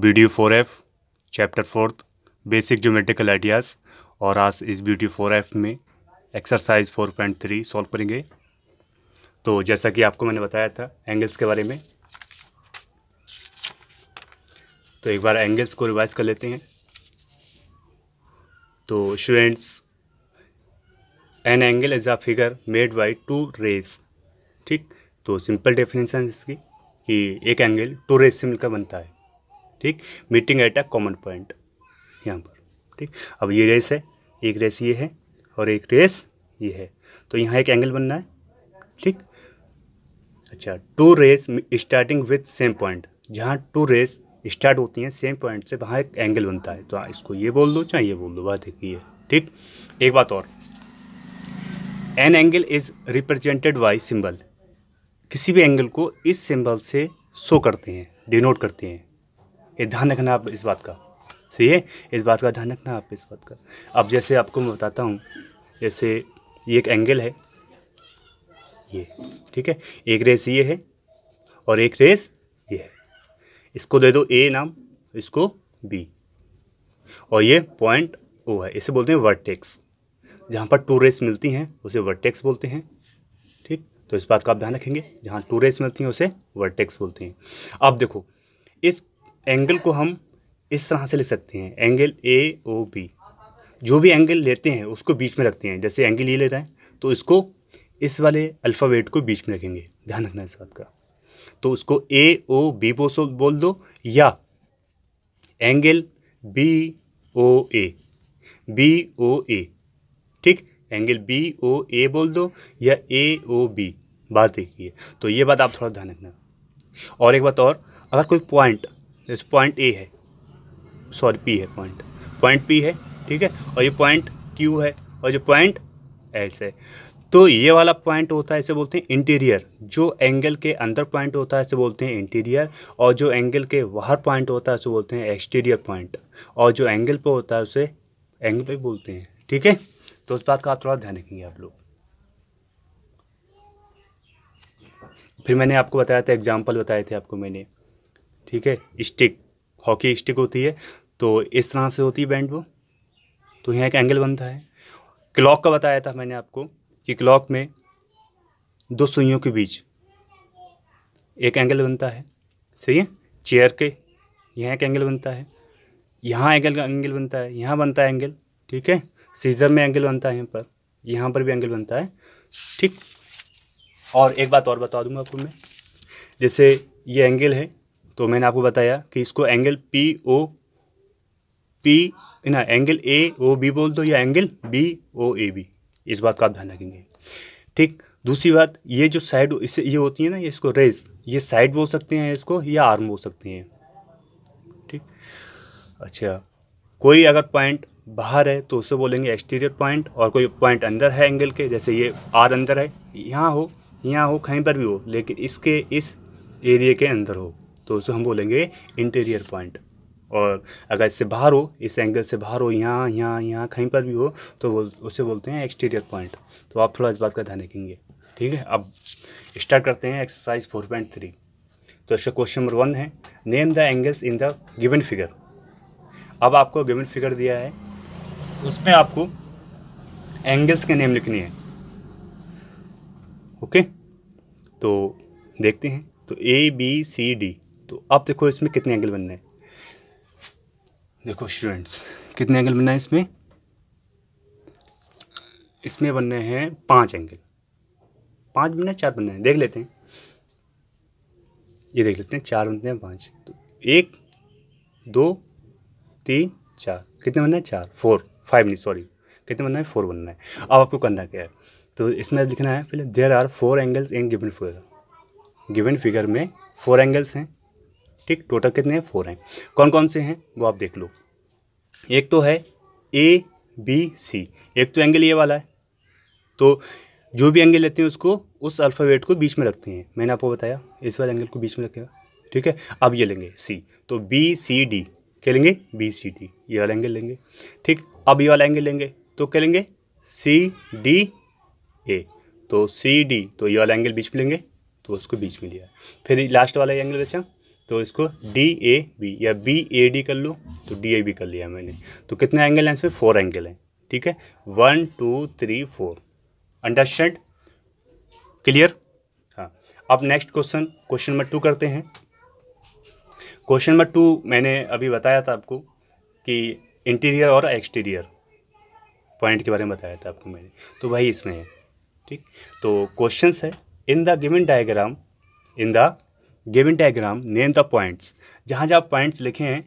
B four F chapter fourth basic geometrical ideas और आज इस डी फोर एफ में exercise four point three solve करेंगे तो जैसा कि आपको मैंने बताया था एंगल्स के बारे में तो एक बार एंगल्स को रिवाइज कर लेते हैं तो students an angle is a figure made by two rays ठीक तो सिंपल डेफिनेशन इसकी कि एक एंगल टू रेस से मिलकर बनता है ठीक meeting at a common point यहाँ पर ठीक अब ये रेस है एक रेस ये है और एक रेस ये है तो यहाँ एक एंगल बनना है ठीक अच्छा two rays starting with same point जहाँ टू रेस स्टार्ट होती हैं सेम पॉइंट से वहाँ एक एंगल बनता है तो इसको ये बोल दो चाहे ये बोल दो बात एक ये ठीक एक बात और an angle is represented by symbol किसी भी एंगल को इस सिंबल से शो करते हैं डिनोट करते हैं ये ध्यान रखना आप इस बात का सही है इस बात का ध्यान रखना आप इस बात का अब जैसे आपको मैं बताता हूँ जैसे ये एक एंगल है ये ठीक है एक रेस ये है और एक रेस ये है इसको दे दो ए नाम इसको बी और ये पॉइंट ओ है इसे बोलते हैं वर्टेक्स जहाँ पर टू रेस मिलती हैं उसे वर्टेक्स बोलते हैं ठीक तो इस बात का आप ध्यान रखेंगे जहाँ टू रेस मिलती हैं उसे वर्टेक्स बोलते हैं अब देखो इस एंगल को हम इस तरह से ले सकते हैं एंगल ए ओ बी जो भी एंगल लेते हैं उसको बीच में रखते हैं जैसे एंगल ये लेता है तो इसको इस वाले अल्फ़ावेट को बीच में रखेंगे ध्यान रखना इस बात का तो उसको ए ओ बी बोल दो या angle B O A B O A ठीक एंगल बी ओ ए बोल दो या ए ओ बी बात देखिए तो ये बात आप थोड़ा ध्यान रखना और एक बात और अगर कोई पॉइंट जैसे पॉइंट ए है सॉरी पी है पॉइंट पॉइंट पी है ठीक है और ये पॉइंट क्यू है और जो पॉइंट एस है तो ये वाला पॉइंट होता है इसे बोलते हैं इंटीरियर जो एंगल के अंदर पॉइंट होता है इसे बोलते हैं इंटीरियर और जो एंगल के बाहर पॉइंट होता है उसे बोलते हैं एक्सटीरियर पॉइंट और जो एंगल पे होता है उसे एंगल पे बोलते हैं ठीक है तो उस बात का आप थोड़ा ध्यान रखेंगे आप लोग फिर मैंने आपको बताया था एग्जाम्पल बताए थे आपको मैंने ठीक है स्टिक हॉकी स्टिक होती है तो इस तरह से होती है बैंड वो तो यहाँ एक एंगल बनता है क्लॉक का बताया था मैंने आपको कि क्लॉक में दो सुइयों के बीच एक एंगल बनता है सही है चेयर के यहाँ एक एंगल बनता है यहाँ एंगल का एंगल बनता है यहाँ बनता है एंगल ठीक है सीजर में एंगल बनता है यहाँ पर यहाँ पर भी एंगल बनता है ठीक और एक बात और बता दूंगा आपको मैं जैसे ये एंगल है तो मैंने आपको बताया कि इसको एंगल पी ओ पी ना एंगल ए ओ बी बोल दो या angle B O A B इस बात का आप ध्यान रखेंगे ठीक दूसरी बात ये जो साइड इससे ये होती है ना ये इसको रेज ये साइड बोल सकते हैं इसको या आर्म बोल सकते हैं ठीक अच्छा कोई अगर पॉइंट बाहर है तो उसे बोलेंगे एक्सटीरियर पॉइंट और कोई पॉइंट अंदर है एंगल के जैसे ये आर अंदर है यहाँ हो यहाँ हो कहीं पर भी हो लेकिन इसके इस एरिए के अंदर हो तो उसे हम बोलेंगे इंटीरियर पॉइंट और अगर इससे बाहर हो इस एंगल से बाहर हो यहाँ यहाँ यहाँ कहीं पर भी हो तो वो उसे बोलते हैं एक्सटीरियर पॉइंट तो आप थोड़ा इस बात का ध्यान रखेंगे ठीक है अब स्टार्ट करते हैं एक्सरसाइज फोर पॉइंट थ्री तो इसका क्वेश्चन नंबर वन है name the angles in the given figure अब आपको गिवन फिगर दिया है उसमें आपको एंगल्स के नेम लिखने हैं ओके तो देखते हैं तो ए बी सी डी तो आप देखो इसमें कितने एंगल बनना है देखो स्टूडेंट्स कितने एंगल बनना है इसमें इसमें बनने हैं पाँच एंगल पाँच बनना है चार बनना है देख लेते हैं ये देख लेते हैं चार बनते हैं पाँच तो एक दो तीन चार कितने बनना है चार फोर फाइव नहीं सॉरी कितने बनना है फोर बनना है अब आपको करना क्या है तो इसमें लिखना है पहले there are four angles in given figure given figure में फोर एंगल्स हैं ठीक टोटल कितने हैं फोर हैं कौन कौन से हैं वो आप देख लो एक तो है ए बी सी एक तो एंगल ये वाला है तो जो भी एंगल लेते हैं उसको उस अल्फ़ाबेट को बीच में रखते हैं मैंने आपको बताया इस वाले एंगल को बीच में रखेगा ठीक है अब ये लेंगे सी तो बी सी डी क्या लेंगे बी सी डी ये वाला एंगल लेंगे ठीक अब ये वाला एंगल लेंगे तो क्या लेंगे सी डी ए तो सी डी तो ये वाला एंगल बीच में लेंगे तो उसको बीच में लिया फिर लास्ट वाला एंगल बचा तो इसको डी ए बी या बी ए डी कर लो तो डी ए बी कर लिया मैंने तो कितने एंगल हैं इसमें फोर एंगल हैं ठीक है one two three four understand clear हाँ अब next question question number two करते हैं क्वेश्चन नंबर टू मैंने अभी बताया था आपको कि इंटीरियर और एक्सटीरियर पॉइंट के बारे में बताया था आपको मैंने तो भाई इसमें है ठीक तो क्वेश्चंस है in the given diagram in the given diagram name the points जहाँ जहाँ पॉइंट्स लिखे हैं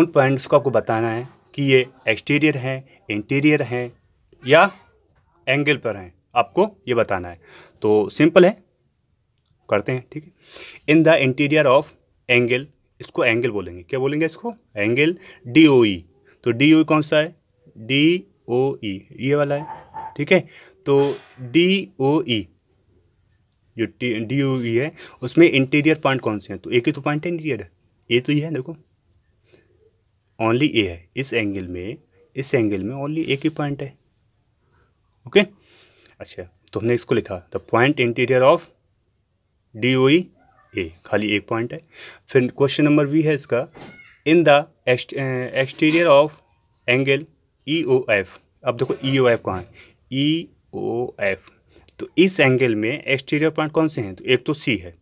उन पॉइंट्स को आपको बताना है कि ये एक्सटीरियर हैं इंटीरियर हैं या एंगल पर हैं आपको ये बताना है तो सिंपल है करते हैं ठीक है in the interior of angle इसको एंगल बोलेंगे क्या बोलेंगे इसको एंगल डी ओ ई तो डी ओ कौन सा है डी ओ ई ये वाला है ठीक है तो डी ओ ई जो डी ओ ई है उसमें इंटीरियर पॉइंट कौन से हैं तो एक ही तो पॉइंट है इंटीरियर ए तो ये है देखो ओनली ए है इस एंगल में इस एंगल में ओनली एक ही पॉइंट है ओके अच्छा तो हमने इसको लिखा the point interior of D O E A खाली एक पॉइंट है फिर क्वेश्चन नंबर वी है इसका in the exterior of angle E O F अब देखो ई ओ एफ कहाँ है ई ओ एफ तो इस एंगल में एक्सटीरियर पॉइंट कौन से हैं तो एक तो सी है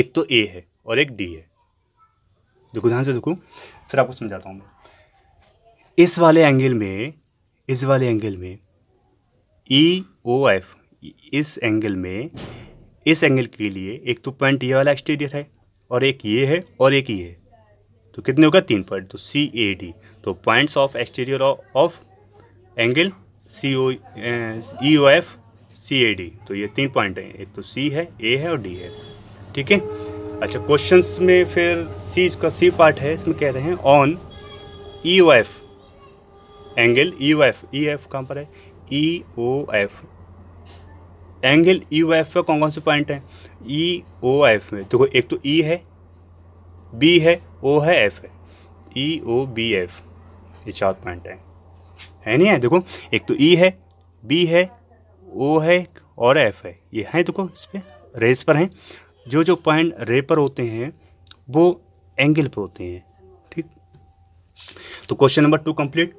एक तो ए है और एक डी है देखो ध्यान से देखो फिर आपको समझाता हूँ मैं इस वाले एंगल में इस वाले एंगल में ई ओ एफ इस एंगल में इस एंगल के लिए एक तो पॉइंट ये वाला एक्सटीरियर है और एक ये है और एक ये है तो कितने होगा तीन पॉइंट तो सी ए डी तो points of exterior of angle C O E O F C A D तो ये तीन पॉइंट हैं एक तो सी है ए है और डी है ठीक है अच्छा क्वेश्चंस में फिर सी का सी पार्ट है इसमें कह रहे हैं on E O F angle E O F E F कहाँ पर है E O F angle E O F में कौन कौन से पॉइंट हैं ई ओ एफ में देखो एक तो ई e है बी है ओ है एफ है ई ओ बी एफ ये चार पॉइंट हैं है नहीं है देखो एक तो ई e है बी है ओ है और एफ है ये हैं देखो इस पर रेस पर हैं जो जो पॉइंट रे पर होते हैं वो एंगल पर होते हैं ठीक तो question number two complete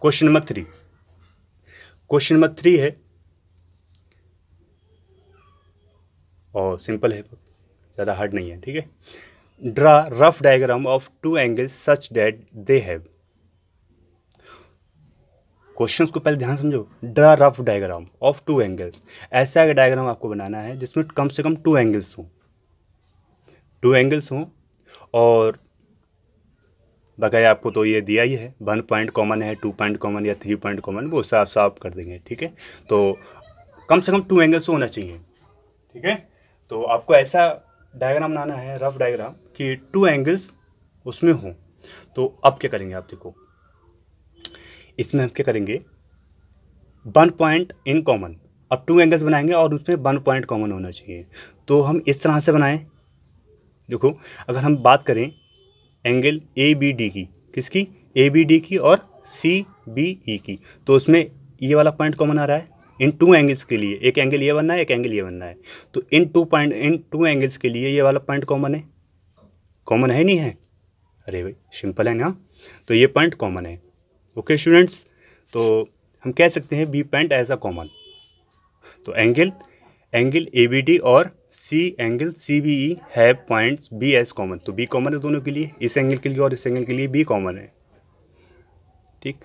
question number three question number three है और सिंपल है ज़्यादा हार्ड नहीं है ठीक है draw rough diagram of two angles such that they have question को पहले ध्यान समझो draw rough diagram of two angles ऐसा एक डायग्राम आपको बनाना है जिसमें कम से कम टू एंगल्स हों टू एंगल्स हों और बकाया आपको तो ये दिया ही है वन पॉइंट कॉमन है टू पॉइंट कॉमन या थ्री पॉइंट कॉमन वो हिसाब से आप कर देंगे ठीक है तो कम से कम टू एंगल्स होना चाहिए ठीक है तो आपको ऐसा डायग्राम बनाना है रफ डायग्राम कि टू एंगल्स उसमें हों तो अब क्या करेंगे आप देखो इसमें हम क्या करेंगे वन पॉइंट इन कॉमन अब टू एंगल्स बनाएंगे और उसमें वन पॉइंट कॉमन होना चाहिए तो हम इस तरह से बनाएं देखो अगर हम बात करें एंगल ए बी डी की किसकी ए बी डी की और सी बी ई की तो उसमें ये वाला पॉइंट कॉमन आ रहा है इन टू एंगल्स के लिए एक एंगल ये बनना है एक एंगल ये बनना है तो in two point in two angles के लिए ये वाला पॉइंट कॉमन है कॉमन है नहीं है अरे भाई सिंपल है ना तो ये पॉइंट कॉमन है ओके स्टूडेंट्स तो हम कह सकते हैं B point as a common तो angle angle A B D और C angle C B E have points B as common तो बी कॉमन है दोनों के लिए इस एंगल के लिए और इस एंगल के लिए बी कॉमन है ठीक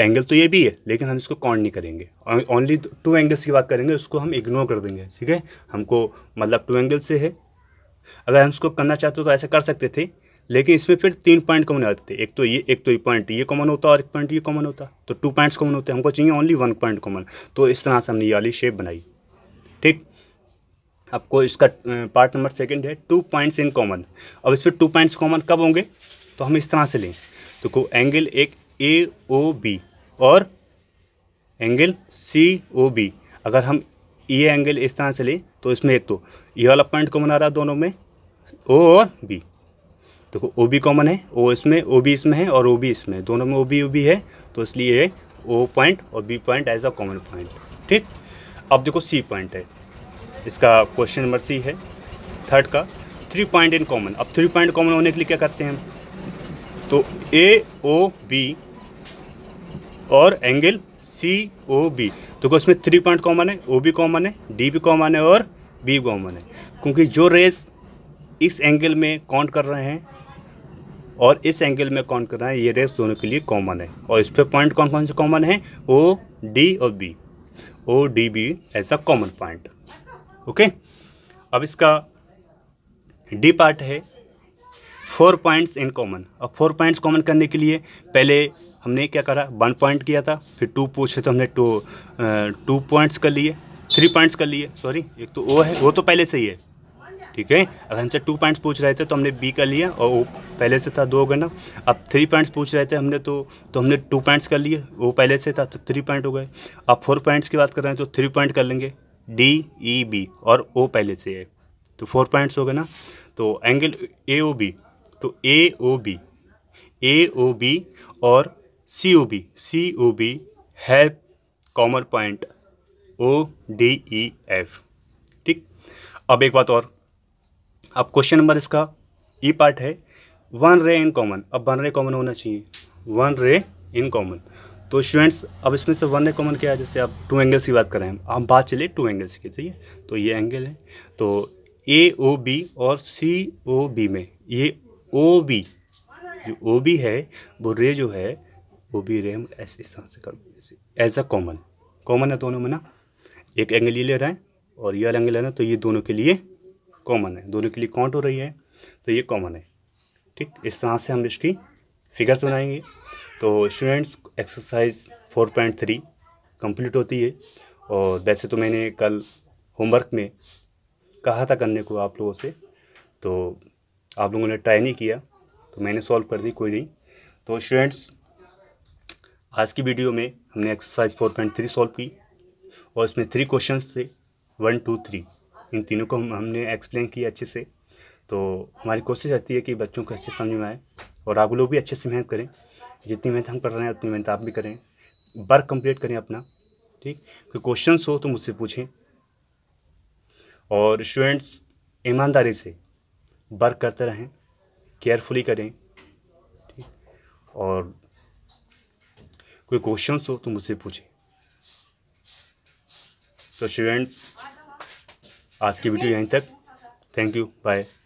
एंगल तो ये भी है लेकिन हम इसको काउंट नहीं करेंगे ओनली टू एंगल्स की बात करेंगे उसको हम इग्नोर कर देंगे ठीक है हमको मतलब टू एंगल से है अगर हम इसको करना चाहते हो तो ऐसा कर सकते थे लेकिन इसमें फिर तीन पॉइंट कॉमन आते थे एक तो ये एक तो ये पॉइंट ये कॉमन होता और एक पॉइंट ये कॉमन होता तो टू पॉइंट्स कॉमन होते हमको चाहिए ओनली वन पॉइंट कॉमन तो इस तरह से हमने ये वाली शेप बनाई ठीक आपको इसका पार्ट नंबर सेकेंड है टू पॉइंट्स इन कॉमन अब इस पर टू पॉइंट्स कॉमन कब होंगे तो हम इस तरह से लें देखो एंगल एक ए ओ बी और एंगल सी ओ बी अगर हम ये एंगल इस तरह से लें तो इसमें एक तो ये वाला पॉइंट कॉमन आ रहा है दोनों में ओ और बी देखो ओ बी कॉमन है ओ इसमें ओ बी इसमें है और ओ बी इसमें दोनों में ओ बी ओ बी है तो इसलिए ओ पॉइंट और B point as a common point ठीक अब देखो सी पॉइंट है इसका क्वेश्चन नंबर सी है थर्ड का थ्री पॉइंट इन कॉमन अब थ्री पॉइंट कॉमन होने के लिए क्या करते हैं तो ए ओ बी और एंगल सी ओ बी तो देखो इसमें थ्री पॉइंट कॉमन है ओ बी कॉमन है डी भी कॉमन है और बी कॉमन है क्योंकि जो रेस इस एंगल में काउंट कर रहे हैं और इस एंगल में कौन करना है ये रेस दोनों के लिए कॉमन है और इस पर पॉइंट कौन कौन से कॉमन है ओ डी और B O D B as a common point okay अब इसका डी पार्ट है फोर पॉइंट्स इन कॉमन अब फोर पॉइंट्स कॉमन करने के लिए पहले हमने क्या करा वन पॉइंट किया था फिर टू पूछे तो हमने टू टू पॉइंट्स कर लिए थ्री पॉइंट्स कर लिए सॉरी एक तो ओ है वो तो पहले से ही है ठीक है अगर हमसे टू पॉइंट्स पूछ रहे थे तो हमने बी कर लिया और वो पहले से था दो गना अब थ्री पॉइंट्स पूछ रहे थे हमने तो तो हमने टू पॉइंट्स कर लिए वो पहले से था तो थ्री पॉइंट हो गए अब फोर पॉइंट्स की बात कर रहे हैं तो थ्री पॉइंट कर लेंगे डी ई बी और ओ पहले से है तो फोर पॉइंट्स हो गए ना तो एंगल ए ओ बी तो A O B A O B और C O B C O B है common point O D E F ठीक अब एक बात और अब क्वेश्चन नंबर इसका ई e पार्ट है वन रे इन कॉमन अब वन रे कॉमन होना चाहिए वन रे इन कॉमन तो स्टूडेंट्स अब इसमें से वन रे कॉमन क्या है जैसे आप टू एंगल्स की बात कर रहे हैं हम बात चलिए टू एंगल्स की ठीक है तो ये एंगल है तो ए ओ बी और सी ओ बी में ये ओ बी जो ओ बी है वो रे जो है वो बी रे हम ऐसे इस तरह से कर एज अ कॉमन कॉमन है दोनों में ना एक एंगल ये ले रहे हैं और ये एंगल है ना तो ये दोनों के लिए कॉमन है दोनों के लिए काउंट हो रही है तो ये कॉमन है ठीक इस तरह से हम इसकी फिगर्स बनाएंगे तो students exercise four point three complete होती है और वैसे तो मैंने कल होमवर्क में कहा था करने को आप लोगों से तो आप लोगों ने ट्राई नहीं किया तो मैंने सॉल्व कर दी कोई नहीं तो स्टूडेंट्स आज की वीडियो में हमने exercise four point three solve की और इसमें थ्री क्वेश्चन थे वन टू थ्री इन तीनों को हम हमने एक्सप्लेन किया अच्छे से तो हमारी कोशिश रहती है कि बच्चों को अच्छे समझ में आए और आप लोग भी अच्छे से मेहनत करें जितनी मेहनत हम कर रहे हैं उतनी मेहनत आप भी करें वर्क कंप्लीट करें अपना ठीक कोई क्वेश्चन हो तो मुझसे पूछें और स्टूडेंट्स ईमानदारी से वर्क करते रहें केयरफुली करें ठीक और कोई क्वेश्चन हो तो मुझसे पूछें तो स्टूडेंट्स आज की वीडियो यहीं तक थैंक यू बाय